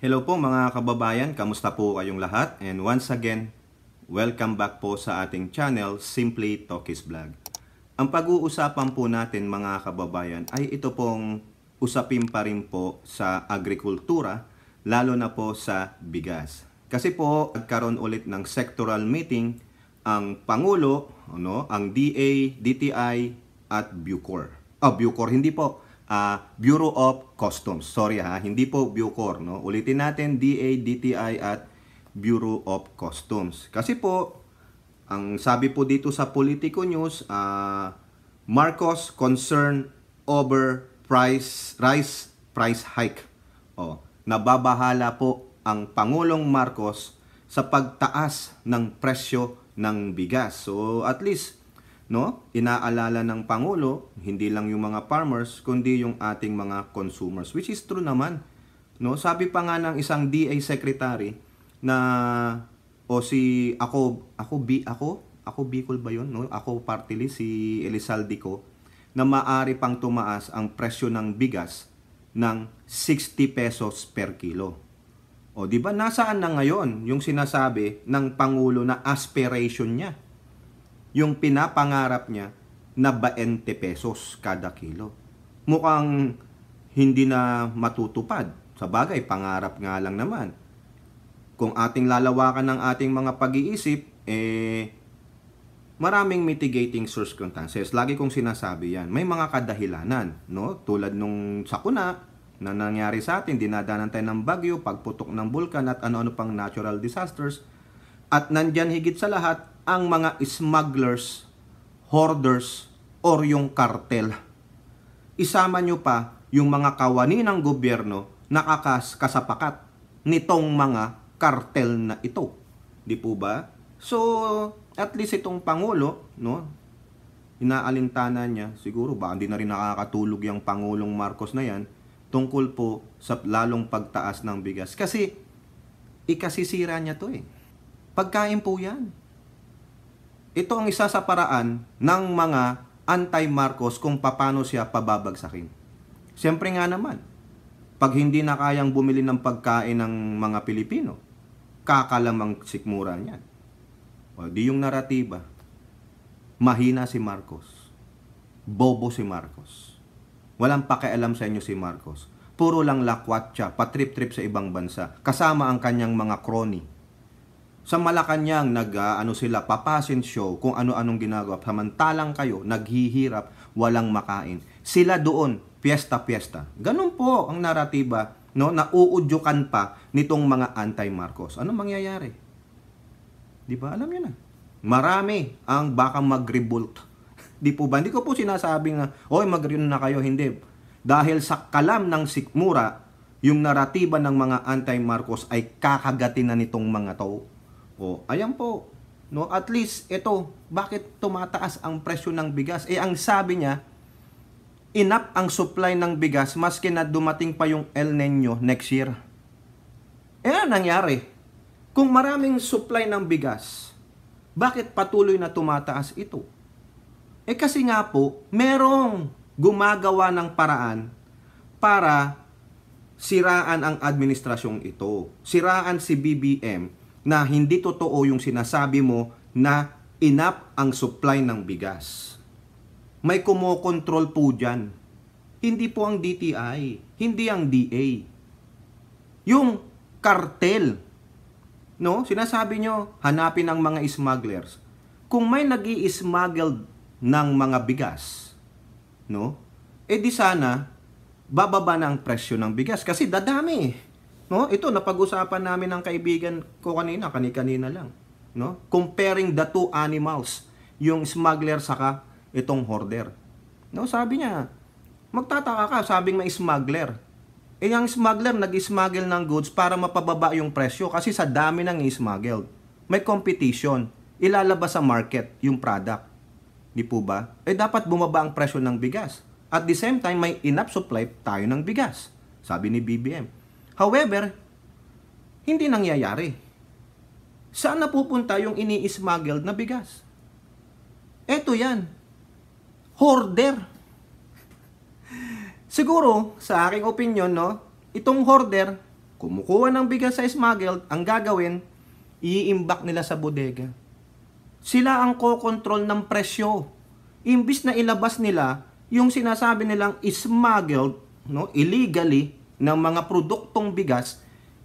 Hello po mga kababayan, kamusta po kayong lahat? And once again, welcome back po sa ating channel, Simply Talkies Vlog. Ang pag-uusapan po natin mga kababayan ay ito pong usapin pa rin po sa agrikultura, lalo na po sa bigas. Kasi po, nagkaroon ulit ng sectoral meeting ang Pangulo, ano, ang DA, DTI, at Bucor. Ah, Bucor, hindi po uh, Bureau of Customs. Sorry ha, ah, hindi po Bucor. No? Ulitin natin, DA, DTI at Bureau of Customs. Kasi po, ang sabi po dito sa Politico News, uh, Marcos concern over price rice price hike. Oh, nababahala po ang Pangulong Marcos sa pagtaas ng presyo ng bigas. So at least no? Inaalala ng pangulo hindi lang yung mga farmers kundi yung ating mga consumers which is true naman. No, sabi pa nga ng isang DA secretary na o si ako ako B ako ako Bicol ba yon no? Ako party list si Elizalde ko na maari pang tumaas ang presyo ng bigas ng 60 pesos per kilo. O di ba nasaan na ngayon yung sinasabi ng pangulo na aspiration niya? yung pinapangarap niya na 20 pesos kada kilo. Mukhang hindi na matutupad. Sa bagay, pangarap nga lang naman. Kung ating lalawakan ng ating mga pag-iisip, eh, maraming mitigating circumstances. Lagi kong sinasabi yan. May mga kadahilanan, no? Tulad nung sakuna na nangyari sa atin, dinadanan tayo ng bagyo, pagputok ng bulkan at ano-ano pang natural disasters. At nandyan higit sa lahat, ang mga smugglers, hoarders, or yung cartel. Isama nyo pa yung mga kawani ng gobyerno na kasapakat nitong mga cartel na ito. Di po ba? So, at least itong Pangulo, no, inaalintana niya, siguro ba, hindi na rin nakakatulog yung Pangulong Marcos na yan, tungkol po sa lalong pagtaas ng bigas. Kasi, ikasisira niya to eh. Pagkain po yan ito ang isa sa paraan ng mga anti-Marcos kung paano siya pababagsakin. Siyempre nga naman, pag hindi na kayang bumili ng pagkain ng mga Pilipino, kakalamang sikmura niyan. O di yung naratiba, mahina si Marcos, bobo si Marcos, walang pakialam sa inyo si Marcos, puro lang lakwat siya, patrip-trip sa ibang bansa, kasama ang kanyang mga crony, sa Malacanang nag uh, ano sila papasin show kung ano-anong ginagawa. Samantalang kayo naghihirap, walang makain. Sila doon piyesta-piyesta. Ganun po ang naratiba no na uudyukan pa nitong mga anti-Marcos. ano mangyayari? 'Di ba? Alam niyo na. Marami ang baka magrevolt Di po ba? Hindi ko po sinasabing na, oy mag na kayo. Hindi. Dahil sa kalam ng sikmura, yung naratiba ng mga anti-Marcos ay kakagatin na nitong mga tao o, ayan po. No, at least ito, bakit tumataas ang presyo ng bigas? Eh ang sabi niya, inap ang supply ng bigas maski na dumating pa yung El Nino next year. Eh ano nangyari? Kung maraming supply ng bigas, bakit patuloy na tumataas ito? Eh kasi nga po, merong gumagawa ng paraan para siraan ang administrasyong ito. Siraan si BBM na hindi totoo yung sinasabi mo na inap ang supply ng bigas. May kumokontrol po dyan. Hindi po ang DTI, hindi ang DA. Yung cartel, no? Sinasabi nyo, hanapin ang mga smugglers. Kung may nag smuggle ng mga bigas, no? E di sana, bababa na ang presyo ng bigas kasi dadami eh. No? Ito, napag-usapan namin ng kaibigan ko kanina, kani-kanina lang. No? Comparing the two animals, yung smuggler saka itong hoarder. No? Sabi niya, magtataka ka, sabing may smuggler. Eh, yung smuggler nag-smuggle ng goods para mapababa yung presyo kasi sa dami ng smuggled. May competition. Ilalabas sa market yung product. Di po ba? Eh, dapat bumaba ang presyo ng bigas. At the same time, may enough supply tayo ng bigas. Sabi ni BBM. However, hindi nangyayari. Saan napupunta yung ini-smuggled na bigas? Eto yan. Hoarder. Siguro, sa aking opinion, no, itong hoarder, kumukuha ng bigas sa smuggled, ang gagawin, iimbak nila sa bodega. Sila ang kokontrol ng presyo. Imbis na ilabas nila yung sinasabi nilang smuggled, no, illegally, ng mga produktong bigas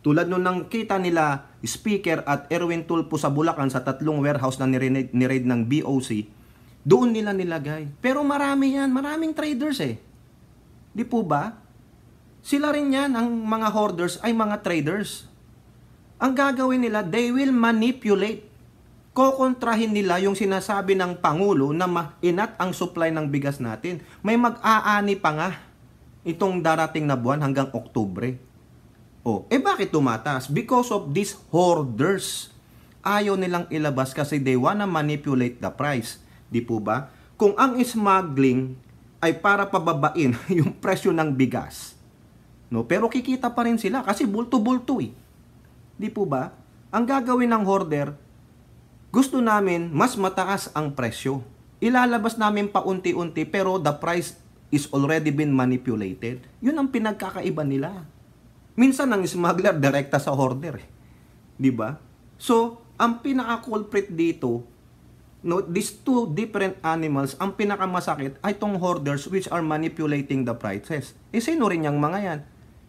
tulad nung nakita nila Speaker at Erwin Tulpo sa Bulacan sa tatlong warehouse na niraid, niraid ng BOC, doon nila nilagay. Pero marami yan, maraming traders eh. Di po ba? Sila rin yan, ang mga hoarders ay mga traders. Ang gagawin nila, they will manipulate. Kokontrahin nila yung sinasabi ng Pangulo na ma-inat ang supply ng bigas natin. May mag-aani pa nga itong darating na buwan hanggang Oktubre. Oh, eh bakit tumataas? Because of these hoarders. Ayaw nilang ilabas kasi they wanna manipulate the price. Di po ba? Kung ang smuggling ay para pababain yung presyo ng bigas. No, pero kikita pa rin sila kasi bulto-bulto eh. Di po ba? Ang gagawin ng hoarder, gusto namin mas mataas ang presyo. Ilalabas namin paunti-unti pero the price is already been manipulated. Yun ang pinagkakaiba nila. Minsan ang smuggler direkta sa order. Eh. 'Di ba? So, ang pinaka-culprit dito, no, these two different animals, ang pinakamasakit ay tong hoarders which are manipulating the prices. Eh, sino rin yung mga yan?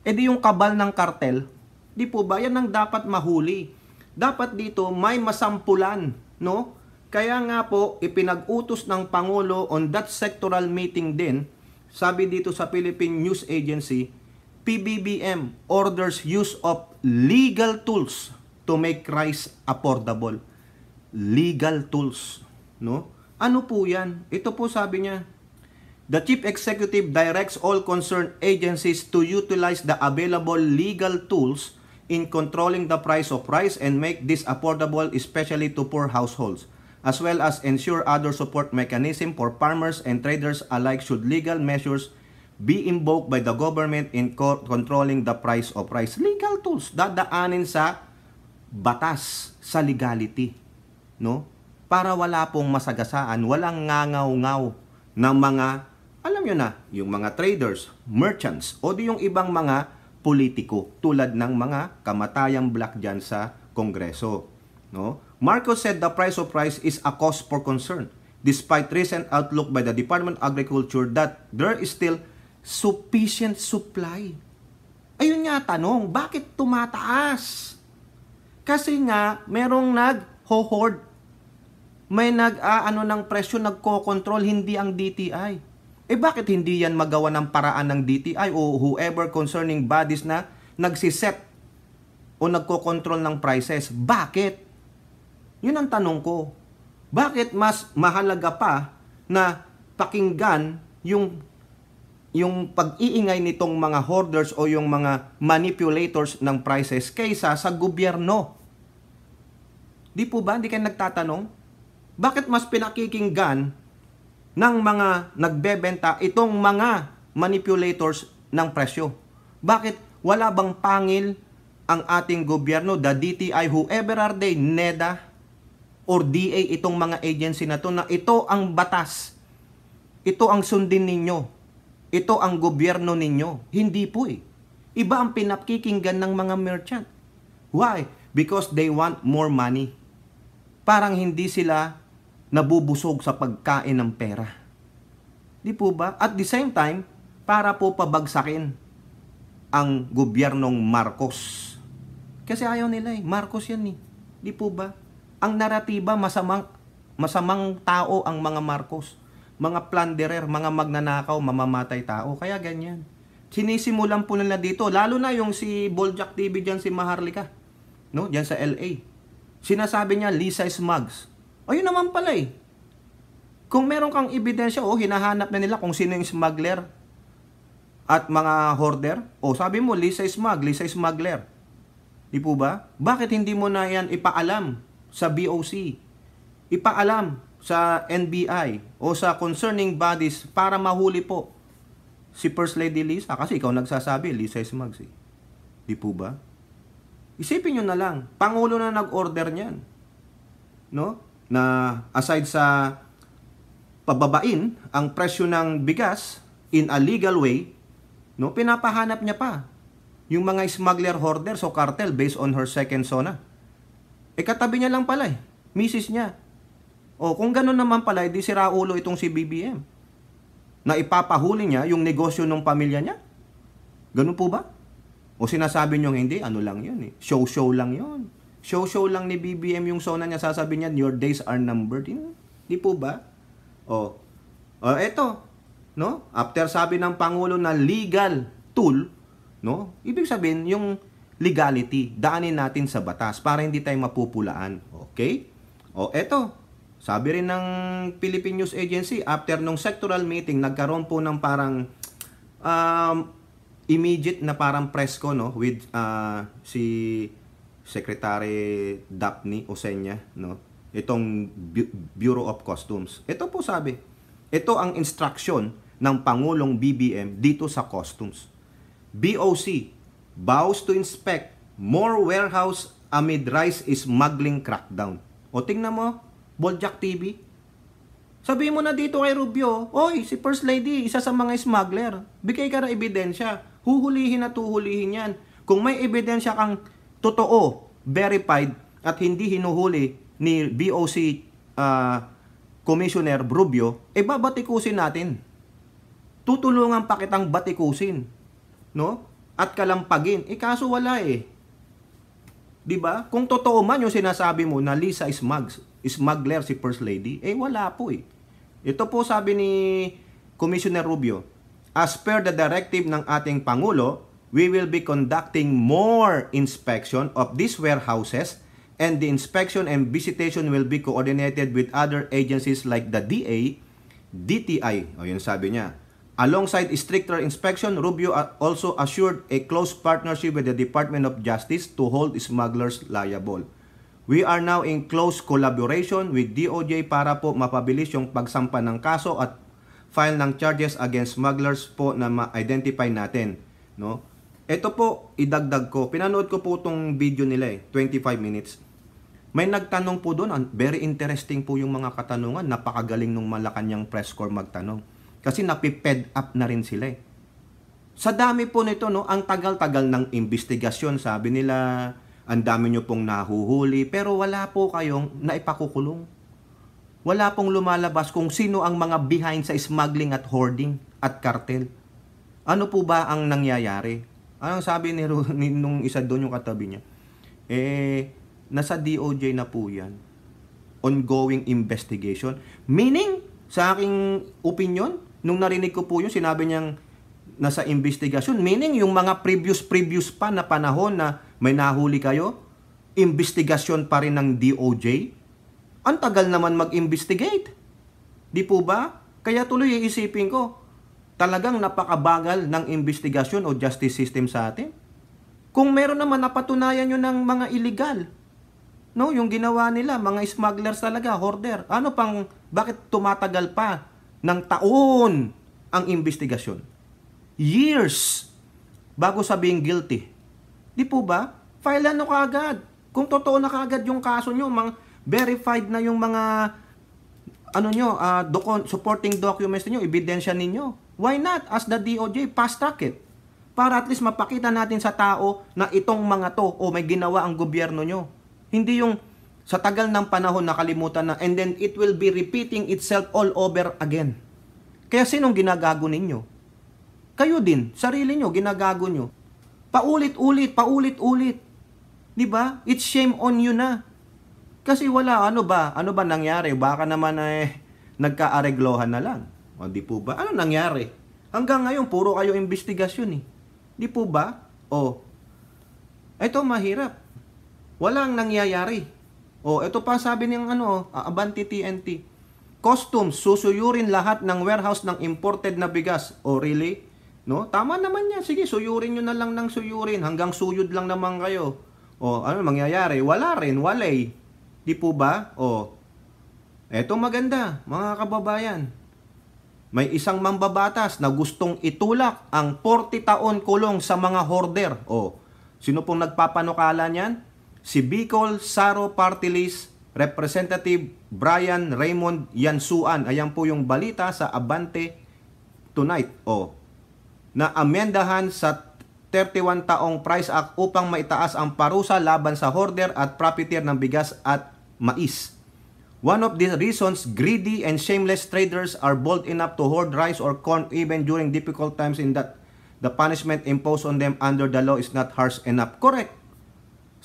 Eh, di yung kabal ng kartel, di po ba, yan ang dapat mahuli. Dapat dito may masampulan, no? Kaya nga po, ipinag-utos ng Pangulo on that sectoral meeting din sabi dito sa Philippine News Agency, PBBM orders use of legal tools to make rice affordable. Legal tools, no? Ano po 'yan? Ito po sabi niya, The chief executive directs all concerned agencies to utilize the available legal tools in controlling the price of rice and make this affordable especially to poor households as well as ensure other support mechanism for farmers and traders alike should legal measures be invoked by the government in co controlling the price of rice. Legal tools, dadaanin sa batas, sa legality. No? Para wala pong masagasaan, walang ngangaw-ngaw ng mga, alam nyo na, yung mga traders, merchants, o di yung ibang mga politiko tulad ng mga kamatayang black dyan sa Kongreso. No? Marcos said the price of rice is a cause for concern, despite recent outlook by the Department of Agriculture that there is still sufficient supply. Ayun nga tanong, bakit tumataas? Kasi nga, merong nag-hoard. May nag-ano ah, ng presyo, nagko-control, hindi ang DTI. Eh bakit hindi yan magawa ng paraan ng DTI o whoever concerning bodies na nagsiset o nagko-control ng prices? Bakit? Yun ang tanong ko. Bakit mas mahalaga pa na pakinggan yung yung pag-iingay nitong mga hoarders o yung mga manipulators ng prices kaysa sa gobyerno? Di po ba? Hindi kayo nagtatanong? Bakit mas pinakikinggan ng mga nagbebenta itong mga manipulators ng presyo? Bakit wala bang pangil ang ating gobyerno, the DTI, whoever are they, NEDA, or DA itong mga agency na to na ito ang batas. Ito ang sundin ninyo. Ito ang gobyerno ninyo. Hindi po eh. Iba ang pinapkikinggan ng mga merchant. Why? Because they want more money. Parang hindi sila nabubusog sa pagkain ng pera. Di po ba? At the same time, para po pabagsakin ang gobyernong Marcos. Kasi ayaw nila eh. Marcos yan eh. Di po ba? Ang naratiba, masamang, masamang tao ang mga Marcos. Mga plunderer, mga magnanakaw, mamamatay tao. Kaya ganyan. Sinisimulan po nila dito. Lalo na yung si Boljak TV diyan si Maharlika. No? Diyan sa LA. Sinasabi niya, Lisa Smugs. Ayun naman pala eh. Kung meron kang ebidensya, oh, hinahanap na nila kung sino yung smuggler at mga hoarder. oh, sabi mo, Lisa Smug, Lisa Smuggler. Di po ba? Bakit hindi mo na yan ipaalam sa BOC, ipaalam sa NBI o sa concerning bodies para mahuli po si First Lady Lisa. Kasi ikaw nagsasabi, Lisa is mags eh. Di po ba? Isipin nyo na lang, Pangulo na nag-order niyan. No? Na aside sa pababain ang presyo ng bigas in a legal way, no, pinapahanap niya pa yung mga smuggler hoarders o cartel based on her second sona. Eh katabi niya lang pala eh. Misis niya. O oh, kung ganun naman pala, edi eh, sira ulo itong si BBM. Na ipapahuli niya yung negosyo ng pamilya niya. Ganun po ba? O sinasabi niyo hindi, ano lang yun eh. Show-show lang yun. Show-show lang ni BBM yung sona niya. Sasabi niya, your days are numbered. Hindi po ba? O, o eto, no? After sabi ng Pangulo na legal tool, no? Ibig sabihin, yung legality. Daanin natin sa batas para hindi tayo mapupulaan. Okay? O eto, sabi rin ng Philippine News Agency, after nung sectoral meeting, nagkaroon po ng parang um, immediate na parang press ko no, with uh, si Secretary Daphne Osenya, no? itong Bu Bureau of Customs. Ito po sabi, ito ang instruction ng Pangulong BBM dito sa Customs. BOC, vows to inspect more warehouse amid rice is smuggling crackdown. O tingnan mo, Boljak TV. Sabihin mo na dito kay Rubio, Oy, si First Lady, isa sa mga smuggler. Bigay ka na ebidensya. Huhulihin at huhulihin yan. Kung may ebidensya kang totoo, verified, at hindi hinuhuli ni BOC uh, ah, Commissioner Rubio, eh babatikusin natin. Tutulungan pa kitang batikusin. No? at kalampagin. Eh kaso wala eh. 'Di ba? Kung totoo man yung sinasabi mo na Lisa is mugs, smuggler si First Lady, eh wala po eh. Ito po sabi ni Commissioner Rubio, as per the directive ng ating pangulo, we will be conducting more inspection of these warehouses and the inspection and visitation will be coordinated with other agencies like the DA, DTI. O yun sabi niya. Alongside stricter inspection, Rubio also assured a close partnership with the Department of Justice to hold smugglers liable. We are now in close collaboration with DOJ para po mapabilis yung pagsampa ng kaso at file ng charges against smugglers po na ma-identify natin. No? Ito po, idagdag ko. Pinanood ko po itong video nila eh, 25 minutes. May nagtanong po doon, very interesting po yung mga katanungan. Napakagaling nung Malacanang press corps magtanong kasi napiped up na rin sila eh. Sa dami po nito, no, ang tagal-tagal ng investigasyon, sabi nila, ang dami nyo pong nahuhuli, pero wala po kayong naipakukulong. Wala pong lumalabas kung sino ang mga behind sa smuggling at hoarding at cartel. Ano po ba ang nangyayari? Anong sabi ni, ni nung isa doon yung katabi niya? Eh, nasa DOJ na po yan. Ongoing investigation. Meaning, sa aking opinion, nung narinig ko po yun, sinabi niyang nasa investigasyon. Meaning, yung mga previous-previous pa na panahon na may nahuli kayo, investigasyon pa rin ng DOJ. Ang tagal naman mag-investigate. Di po ba? Kaya tuloy iisipin ko, talagang napakabagal ng investigasyon o justice system sa atin. Kung meron naman napatunayan yun ng mga illegal, no, yung ginawa nila, mga smugglers talaga, hoarder. Ano pang, bakit tumatagal pa ng taon ang investigasyon. Years bago sabing guilty. Di po ba? File ano kaagad. Kung totoo na kaagad yung kaso nyo, mga verified na yung mga ano nyo, uh, ah, docu- supporting documents niyo, ebidensya ninyo. Why not? As the DOJ, fast track it. Para at least mapakita natin sa tao na itong mga to o oh, may ginawa ang gobyerno nyo. Hindi yung sa tagal ng panahon nakalimutan na and then it will be repeating itself all over again. Kaya sinong ginagago ninyo? Kayo din, sarili nyo, ginagago nyo. Paulit-ulit, paulit-ulit. 'Di ba? It's shame on you na. Kasi wala ano ba? Ano ba nangyari? Baka naman eh nagkaareglohan na lang. O di po ba? Ano nangyari? Hanggang ngayon puro kayo investigasyon eh. Di po ba? O. Ito mahirap. Walang nangyayari. Oh, ito pa sabi ng ano, uh, ah, Abanti TNT. Customs, susuyurin lahat ng warehouse ng imported na bigas. Oh, really? No? Tama naman yan. Sige, suyurin niyo na lang ng suyurin. Hanggang suyod lang naman kayo. Oh, ano mangyayari? Wala rin, walay. Di po ba? Oh. eto maganda, mga kababayan. May isang mambabatas na gustong itulak ang 40 taon kulong sa mga hoarder. Oh. sino pong nagpapanukala niyan? si Bicol Saro Party List Representative Brian Raymond Yansuan. Ayan po yung balita sa Abante Tonight o oh, na amendahan sa 31 taong Price Act upang maitaas ang parusa laban sa hoarder at profiteer ng bigas at mais. One of the reasons greedy and shameless traders are bold enough to hoard rice or corn even during difficult times in that the punishment imposed on them under the law is not harsh enough. Correct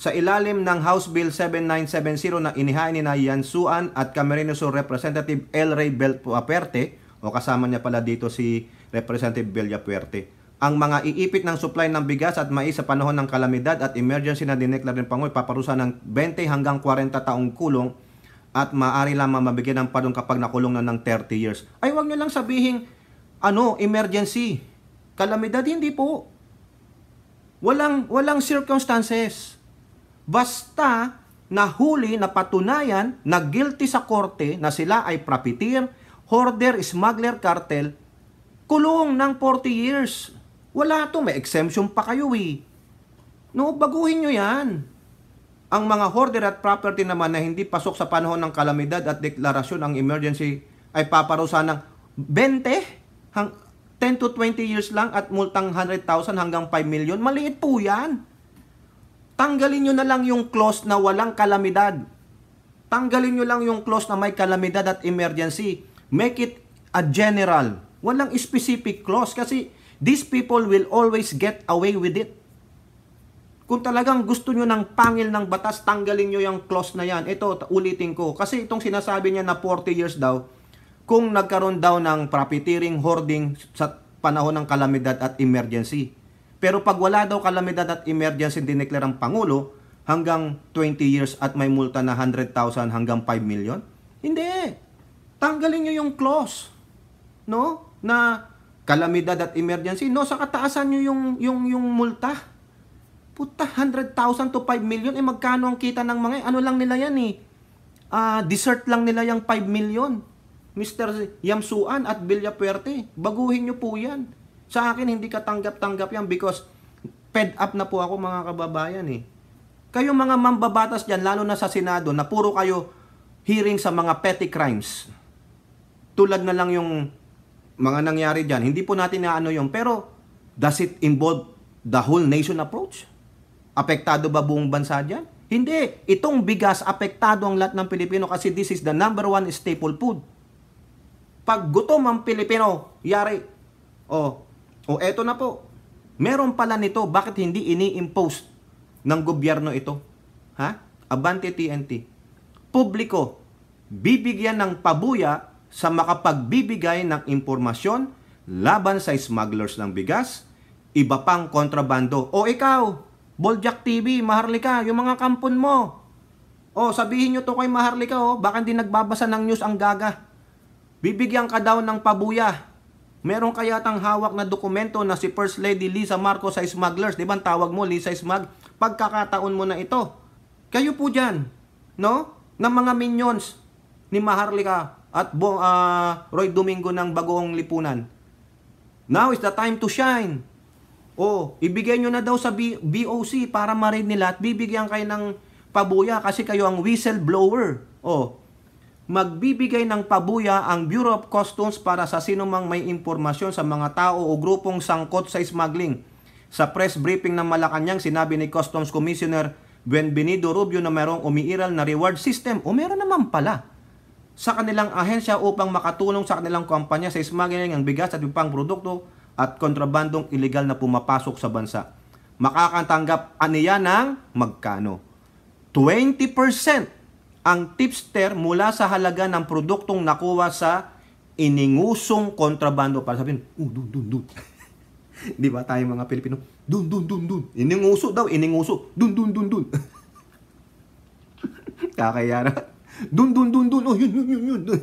sa ilalim ng House Bill 7970 na inihain ni na Suan at Camerino Sur Representative El Rey Belpuaperte o kasama niya pala dito si Representative Villapuerte ang mga iipit ng supply ng bigas at mais sa panahon ng kalamidad at emergency na dineklara ng Pangoy paparusa ng 20 hanggang 40 taong kulong at maaari lamang mabigyan ng padong kapag nakulong na ng 30 years. Ay wag niyo lang sabihin ano, emergency. Kalamidad hindi po. Walang walang circumstances. Basta nahuli na patunayan na guilty sa korte na sila ay profiteer, hoarder, smuggler, cartel, kulong ng 40 years. Wala to, may exemption pa kayo eh. No, baguhin nyo yan. Ang mga hoarder at property naman na hindi pasok sa panahon ng kalamidad at deklarasyon ang emergency ay paparusa ng 20 hang 10 to 20 years lang at multang 100,000 hanggang 5 million. Maliit po yan tanggalin nyo na lang yung clause na walang kalamidad. Tanggalin nyo lang yung clause na may kalamidad at emergency. Make it a general. Walang specific clause kasi these people will always get away with it. Kung talagang gusto nyo ng pangil ng batas, tanggalin nyo yung clause na yan. Ito, ulitin ko. Kasi itong sinasabi niya na 40 years daw, kung nagkaroon daw ng profiteering, hoarding sa panahon ng kalamidad at emergency. Pero pag wala daw kalamidad at emergency dineclare ang Pangulo, hanggang 20 years at may multa na 100,000 hanggang 5 million? Hindi. Tanggalin nyo yung clause. No? Na kalamidad at emergency. No, sa kataasan nyo yung, yung, yung multa. Puta, 100,000 to 5 million. Eh, magkano ang kita ng mga? Ano lang nila yan eh? Uh, dessert lang nila yung 5 million. Mr. Yamsuan at Villapuerte, baguhin nyo po yan. Sa akin, hindi katanggap-tanggap yan because fed up na po ako mga kababayan eh. Kayong mga mambabatas dyan, lalo na sa Senado, na puro kayo hearing sa mga petty crimes. Tulad na lang yung mga nangyari dyan. Hindi po natin naano yung, pero does it involve the whole nation approach? Apektado ba buong bansa dyan? Hindi. Itong bigas, apektado ang lahat ng Pilipino kasi this is the number one staple food. Pag gutom ang Pilipino, yari, oh, o eto na po. Meron pala nito, bakit hindi ini-impose ng gobyerno ito? Ha? Abante TNT. Publiko, bibigyan ng pabuya sa makapagbibigay ng impormasyon laban sa smugglers ng bigas, iba pang kontrabando. O ikaw, Boljak TV, Maharlika, yung mga kampon mo. O sabihin nyo to kay Maharlika, o, oh, baka hindi nagbabasa ng news ang gaga. Bibigyan ka daw ng pabuya Meron kaya tang hawak na dokumento na si First Lady Lisa Marcos sa smugglers, 'di ba? Tawag mo Lisa Smug, pagkakataon mo na ito. Kayo po diyan, no? Ng mga minions ni Maharlika at Bo, uh, Roy Domingo ng Bagoong Lipunan. Now is the time to shine. Oh, ibigay niyo na daw sa B- BOC para marinig nila at bibigyan kayo ng pabuya kasi kayo ang whistleblower. Oh, magbibigay ng pabuya ang Bureau of Customs para sa sinumang may impormasyon sa mga tao o grupong sangkot sa smuggling. Sa press briefing ng Malacanang, sinabi ni Customs Commissioner Benvenido Rubio na mayroong umiiral na reward system o meron naman pala sa kanilang ahensya upang makatulong sa kanilang kumpanya sa smuggling ng bigas at ibang produkto at kontrabandong ilegal na pumapasok sa bansa. Makakatanggap aniya ng magkano? 20% ang tipster mula sa halaga ng produktong nakuha sa iningusong kontrabando para sabihin, oh, dun, dun, dun. Di ba tayo mga Pilipino, dun, dun, dun, dun. Ininguso daw, ininguso. Dun, dun, dun, dun. Kakayara. Dun, dun, dun, dun. Oh, yun, yun, yun, yun.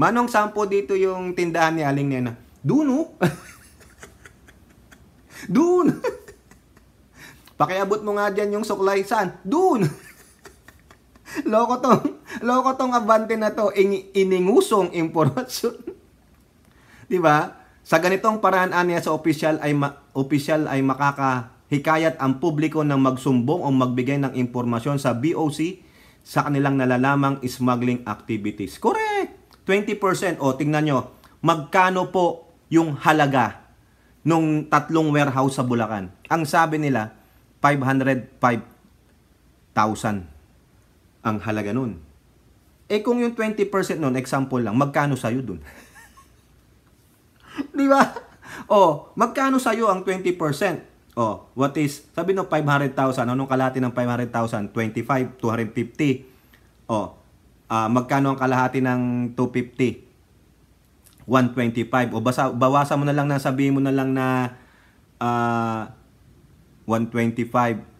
Manong sampo dito yung tindahan ni Aling Nena. Dun, oh. Dun. Pakiabot mo nga dyan yung suklay. Saan? Dun loko tong, loko tong abante na to, in, iningusong impormasyon. di ba? Sa ganitong paraan aniya sa official ay ma, official ay makakahikayat ang publiko ng magsumbong o magbigay ng impormasyon sa BOC sa kanilang nalalamang smuggling activities. Correct. 20% o tingnan nyo, magkano po yung halaga nung tatlong warehouse sa Bulacan? Ang sabi nila, 505,000 ang halaga nun. Eh kung yung 20% nun, example lang, magkano sa'yo dun? Di ba? O, oh, magkano sa'yo ang 20%? O, what is, sabi no, 500,000. Anong kalahati ng 500,000? 25, 250. O, uh, magkano ang kalahati ng 250? 125. O, basa, bawasan mo na lang na, sabihin mo na lang na uh, ah, 125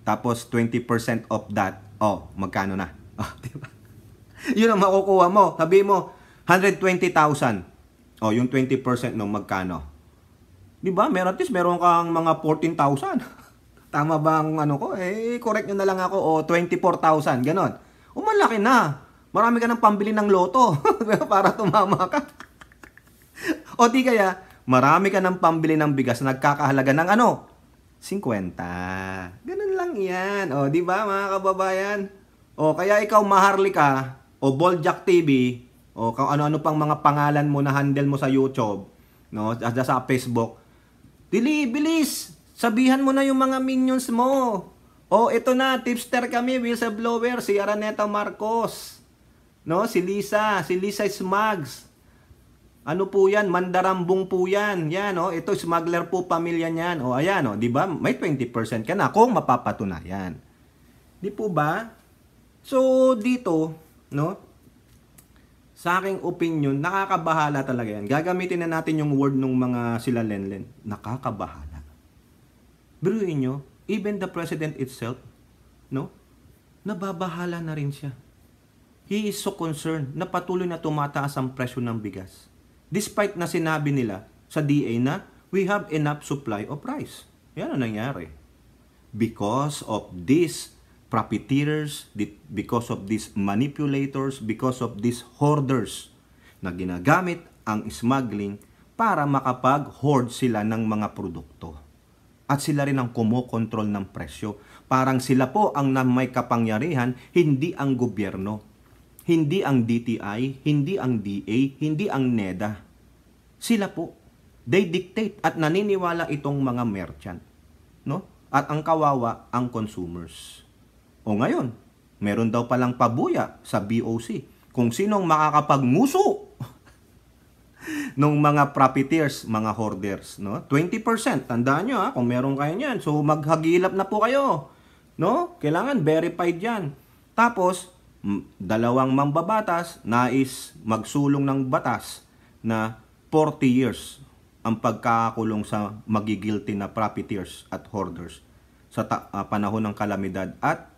tapos 20% of that. O, oh, magkano na? Oh, di ba? Yun ang makukuha mo. Sabi mo, 120,000. Oh, yung 20% no, magkano? Di ba? Meron at least meron kang mga 14,000. Tama ba ang ano ko? Eh, correct nyo na lang ako. O, oh, 24,000. Ganon. O, oh, na. Marami ka ng pambili ng loto para tumama ka. o di kaya, marami ka ng pambili ng bigas na nagkakahalaga ng ano? 50. Ganun lang yan. O, di ba mga kababayan? O kaya ikaw Maharlika o Boldjack TV o kung ano-ano pang mga pangalan mo na handle mo sa YouTube, no, at sa Facebook. Dili, bilis! Sabihan mo na yung mga minions mo. O ito na, tipster kami, Blower, si Araneta Marcos. No, si Lisa, si Lisa Smugs. Ano po 'yan? Mandarambong po 'yan. Yan oh, ito smuggler po pamilya niyan. Oh, ayan oh, 'di ba? May 20% ka na kung mapapatunayan. Di po ba? So, dito, no? Sa aking opinion, nakakabahala talaga yan. Gagamitin na natin yung word ng mga sila Lenlen. Nakakabahala. Biruin inyo, even the president itself, no? Nababahala na rin siya. He is so concerned na patuloy na tumataas ang presyo ng bigas. Despite na sinabi nila sa DA na we have enough supply of rice. Yan ang nangyari. Because of this profiteers, because of these manipulators, because of these hoarders na ginagamit ang smuggling para makapag-hoard sila ng mga produkto. At sila rin ang kumokontrol ng presyo. Parang sila po ang may kapangyarihan, hindi ang gobyerno, hindi ang DTI, hindi ang DA, hindi ang NEDA. Sila po. They dictate at naniniwala itong mga merchant. No? At ang kawawa, ang consumers. O ngayon, meron daw palang pabuya sa BOC kung sinong makakapagmuso ng mga profiteers, mga hoarders, no? 20%, tandaan niyo ha, kung meron kayo niyan. So maghagilap na po kayo, no? Kailangan verified 'yan. Tapos dalawang mambabatas nais magsulong ng batas na 40 years ang pagkakakulong sa magigilty na profiteers at hoarders sa uh, panahon ng kalamidad at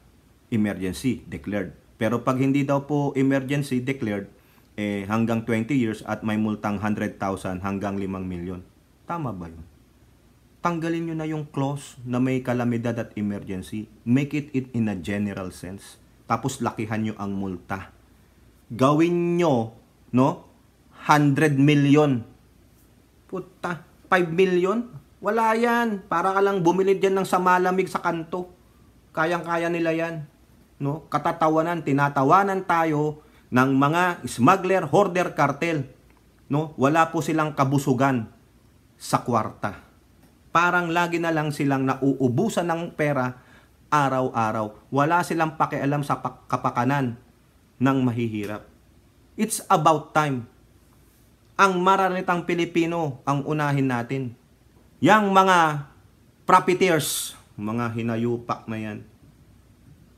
emergency declared. Pero pag hindi daw po emergency declared, eh, hanggang 20 years at may multang 100,000 hanggang 5 milyon. Tama ba yun? Tanggalin nyo na yung clause na may kalamidad at emergency. Make it, it in a general sense. Tapos lakihan nyo ang multa. Gawin nyo, no? 100 million. Puta, 5 million? Wala yan. Para ka lang bumili dyan ng samalamig sa kanto. Kayang-kaya nila yan no? Katatawanan, tinatawanan tayo ng mga smuggler, hoarder, cartel, no? Wala po silang kabusugan sa kwarta. Parang lagi na lang silang nauubusan ng pera araw-araw. Wala silang pakialam sa kapakanan ng mahihirap. It's about time. Ang maranitang Pilipino ang unahin natin. Yang mga profiteers, mga hinayupak na yan,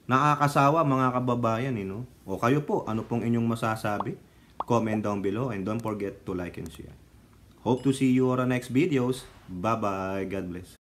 Nakakasawa mga kababayan, eh, no? O kayo po, ano pong inyong masasabi? Comment down below and don't forget to like and share. Hope to see you on our next videos. Bye-bye. God bless.